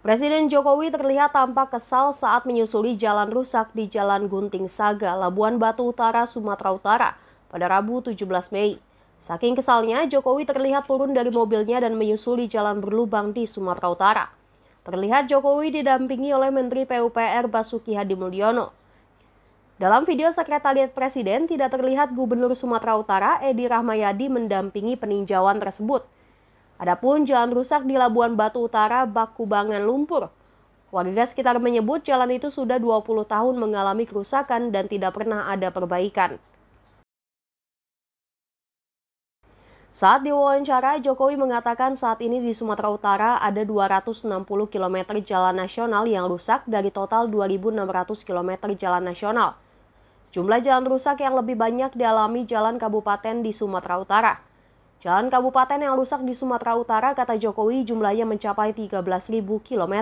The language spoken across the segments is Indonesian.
Presiden Jokowi terlihat tampak kesal saat menyusuli jalan rusak di Jalan Gunting Saga, Labuan Batu Utara, Sumatera Utara pada Rabu 17 Mei. Saking kesalnya, Jokowi terlihat turun dari mobilnya dan menyusuli jalan berlubang di Sumatera Utara. Terlihat Jokowi didampingi oleh Menteri PUPR Basuki Hadi Mulyono. Dalam video Sekretariat Presiden tidak terlihat Gubernur Sumatera Utara Edi Rahmayadi mendampingi peninjauan tersebut – Adapun jalan rusak di Labuan Batu Utara, Bakubangan lumpur. Warga sekitar menyebut jalan itu sudah 20 tahun mengalami kerusakan dan tidak pernah ada perbaikan. Saat diwawancara, Jokowi mengatakan saat ini di Sumatera Utara ada 260 km jalan nasional yang rusak dari total 2.600 km jalan nasional. Jumlah jalan rusak yang lebih banyak dialami jalan kabupaten di Sumatera Utara. Jalan kabupaten yang rusak di Sumatera Utara, kata Jokowi, jumlahnya mencapai 13.000 km.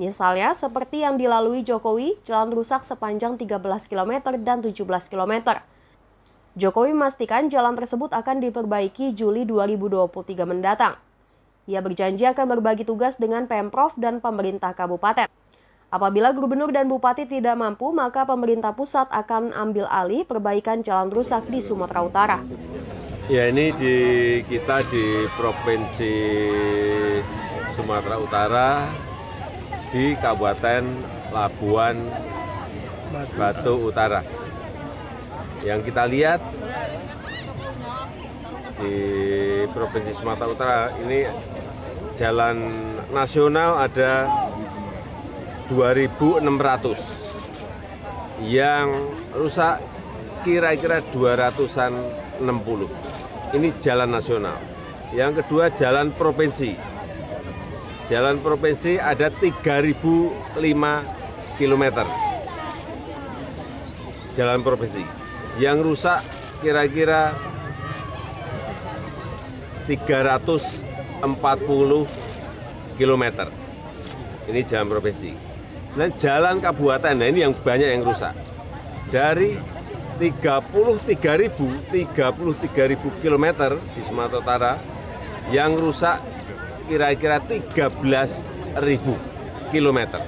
Misalnya, seperti yang dilalui Jokowi, jalan rusak sepanjang 13 km dan 17 km. Jokowi memastikan jalan tersebut akan diperbaiki Juli 2023 mendatang. Ia berjanji akan berbagi tugas dengan Pemprov dan pemerintah kabupaten. Apabila gubernur dan bupati tidak mampu, maka pemerintah pusat akan ambil alih perbaikan jalan rusak di Sumatera Utara. Ya ini di kita di provinsi Sumatera Utara di Kabupaten Labuan Batu Utara. Yang kita lihat di Provinsi Sumatera Utara ini jalan nasional ada 2.600 yang rusak kira-kira 260 ini jalan nasional yang kedua jalan provinsi jalan provinsi ada 3.005 km jalan provinsi yang rusak kira-kira 340 km ini jalan provinsi Kemudian nah, jalan kabupaten, nah ini yang banyak yang rusak. Dari 33.000 33.000 km di Sumatera Utara yang rusak kira-kira 13.000 km.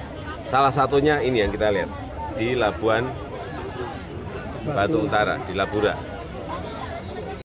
Salah satunya ini yang kita lihat di Labuan Batu Utara, di Labura.